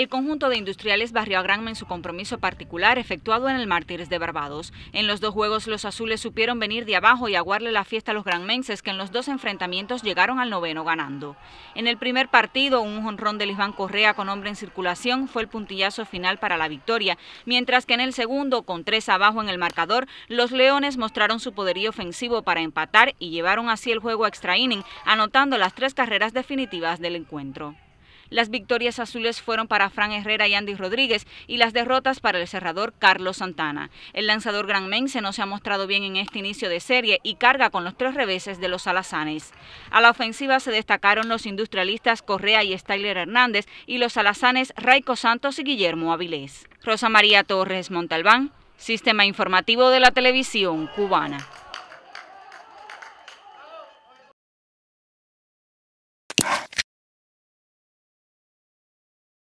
El conjunto de industriales barrió a Granma en su compromiso particular efectuado en el Mártires de Barbados. En los dos juegos los azules supieron venir de abajo y aguarle la fiesta a los granmenses que en los dos enfrentamientos llegaron al noveno ganando. En el primer partido, un jonrón de Lisbán Correa con hombre en circulación fue el puntillazo final para la victoria, mientras que en el segundo, con tres abajo en el marcador, los Leones mostraron su poderío ofensivo para empatar y llevaron así el juego a extra inning, anotando las tres carreras definitivas del encuentro. Las victorias azules fueron para Fran Herrera y Andy Rodríguez y las derrotas para el cerrador Carlos Santana. El lanzador Mense no se ha mostrado bien en este inicio de serie y carga con los tres reveses de los alazanes. A la ofensiva se destacaron los industrialistas Correa y Styler Hernández y los alazanes Raico Santos y Guillermo Avilés. Rosa María Torres Montalbán, Sistema Informativo de la Televisión Cubana.